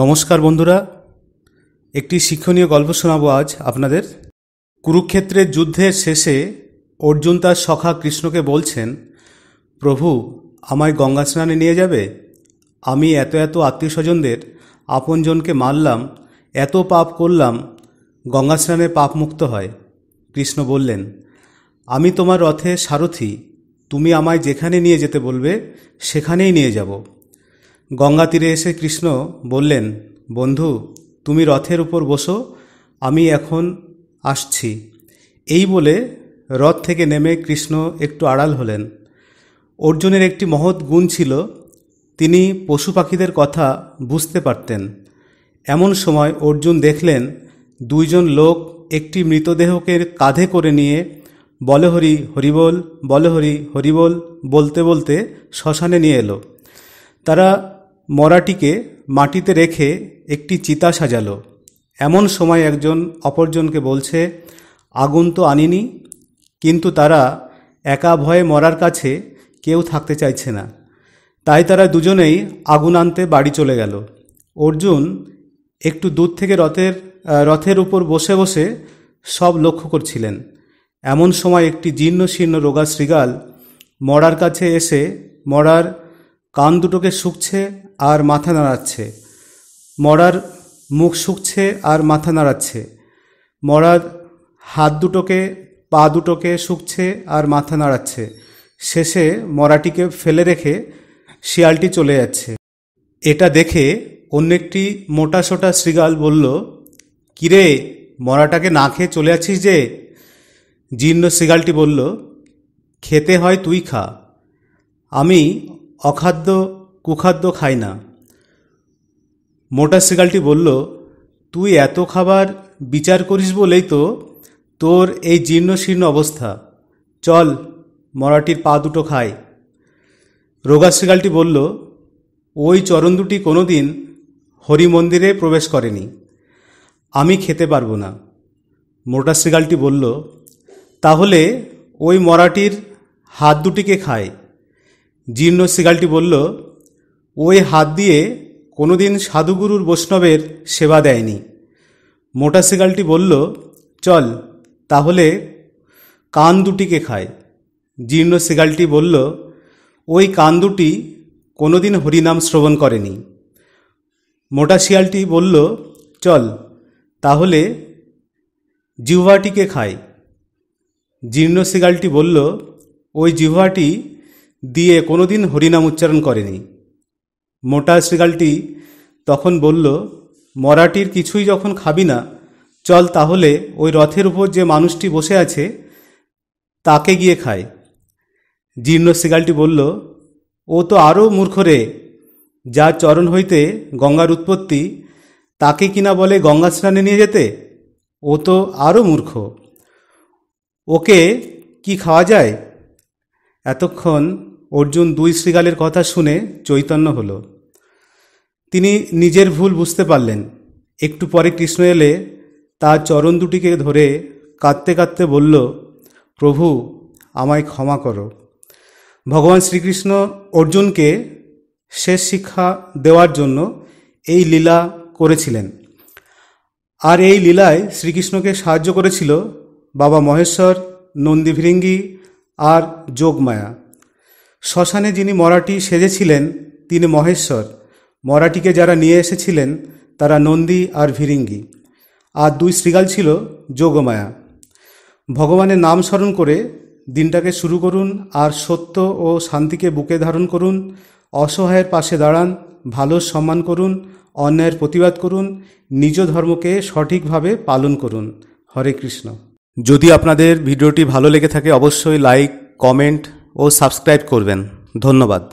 নমস্কার বন্ধুরা একটি শিক্ষণীয় গল্প শোনাবো আজ আপনাদের কুরুক্ষেত্রের যুদ্ধের শেষে অর্জুন তার সখা কৃষ্ণকে বলছেন প্রভু আমায় গঙ্গা স্নানে নিয়ে যাবে আমি এত এত আত্মীয় স্বজনদের আপনজনকে মারলাম এত পাপ করলাম গঙ্গা স্নানে পাপ মুক্ত হয় কৃষ্ণ বললেন আমি তোমার রথে সারথি তুমি আমায় যেখানে নিয়ে যেতে বলবে সেখানেই নিয়ে যাব গঙ্গা তীরে এসে কৃষ্ণ বললেন বন্ধু তুমি রথের উপর বসো আমি এখন আসছি এই বলে রথ থেকে নেমে কৃষ্ণ একটু আড়াল হলেন অর্জুনের একটি মহৎ গুণ ছিল তিনি পশু পাখিদের কথা বুঝতে পারতেন এমন সময় অর্জুন দেখলেন দুইজন লোক একটি মৃতদেহকে কাঁধে করে নিয়ে বলেহরি হরিবল বলেহরি হরিবল বলতে বলতে শ্মশানে নিয়ে এলো তারা মরাটিকে মাটিতে রেখে একটি চিতা সাজালো এমন সময় একজন অপরজনকে বলছে আগুন তো আনিনি কিন্তু তারা একা ভয়ে মরার কাছে কেউ থাকতে চাইছে না তাই তারা দুজনেই আগুন আনতে বাড়ি চলে গেল অর্জুন একটু দূর থেকে রথের রথের উপর বসে বসে সব লক্ষ্য করছিলেন এমন সময় একটি জীর্ণ শীর্ণ রোগা শৃগাল মরার কাছে এসে মরার কান দুটোকে শুকছে আর মাথা নাড়াচ্ছে মরার মুখ শুকছে আর মাথা নাড়াচ্ছে মরার হাত দুটোকে পা দুটোকে শুকছে আর মাথা নাড়াচ্ছে শেষে মরাটিকে ফেলে রেখে শিয়ালটি চলে যাচ্ছে এটা দেখে অন্য একটি মোটা সোটা শ্রীগাল বলল কিরে মরাটাকে না খেয়ে চলে আছিস যে জীর্ণ শ্রীগালটি বলল খেতে হয় তুই খা আমি অখাদ্য কুখাদ্য খাই না মোটা শিকালটি বলল তুই এত খাবার বিচার করিস বলেই তো তোর এই জীর্ণশীর্ণ অবস্থা চল মরাটির পা দুটো খাই রোগা শিকালটি বলল ওই চরণ দুটি কোনো দিন হরি মন্দিরে প্রবেশ করেনি আমি খেতে পারবো না মোটা শিকালটি বলল তাহলে ওই মরাটির হাত দুটিকে খায় জীর্ণ শৃগালটি বলল ওই হাত দিয়ে কোনোদিন সাধুগুরুর বৈষ্ণবের সেবা দেয়নি মোটা শৃগালটি বলল চল তাহলে কান দুটিকে খায় জীর্ণ শৃগালটি বলল ওই কান দুটি কোনোদিন হরিনাম শ্রবণ করেনি মোটা শিয়ালটি বলল চল তাহলে জিহ্বাটিকে খায় জীর্ণ শৃগালটি বলল ওই জিহ্বাটি দিয়ে কোনোদিন হরিনাম উচ্চারণ করেনি মোটা শৃগালটি তখন বলল মরাটির কিছুই যখন খাবি না চল তাহলে ওই রথের উপর যে মানুষটি বসে আছে তাকে গিয়ে খায় জীর্ণ শৃগালটি বলল ও তো আরও মূর্খ রে যার চরণ হইতে গঙ্গার উৎপত্তি তাকে কিনা বলে গঙ্গা স্নানে নিয়ে যেতে ও তো আরও মূর্খ ওকে কি খাওয়া যায় এতক্ষণ অর্জুন দুই শৃগালের কথা শুনে চৈতন্য হল তিনি নিজের ভুল বুঝতে পারলেন একটু পরে কৃষ্ণ এলে তার চরণ দুটিকে ধরে কাঁদতে কাঁদতে বলল প্রভু আমায় ক্ষমা করো ভগবান শ্রীকৃষ্ণ অর্জুনকে শেষ শিক্ষা দেওয়ার জন্য এই লীলা করেছিলেন আর এই লীলায় শ্রীকৃষ্ণকে সাহায্য করেছিল বাবা মহেশ্বর নন্দীভৃঙ্গি আর যোগমায়া শ্মশানে যিনি মরাটি সেজেছিলেন তিনি মহেশ্বর মরাটিকে যারা নিয়ে এসেছিলেন তারা নন্দী আর ভিরিঙ্গি আর দুই শৃগাল ছিল যোগমায়া ভগবানের নাম স্মরণ করে দিনটাকে শুরু করুন আর সত্য ও শান্তিকে বুকে ধারণ করুন অসহায়ের পাশে দাঁড়ান ভালো সম্মান করুন অন্যায়ের প্রতিবাদ করুন নিজ ধর্মকে সঠিকভাবে পালন করুন হরে কৃষ্ণ যদি আপনাদের ভিডিওটি ভালো লেগে থাকে অবশ্যই লাইক কমেন্ট ও সাবস্ক্রাইব করবেন ধন্যবাদ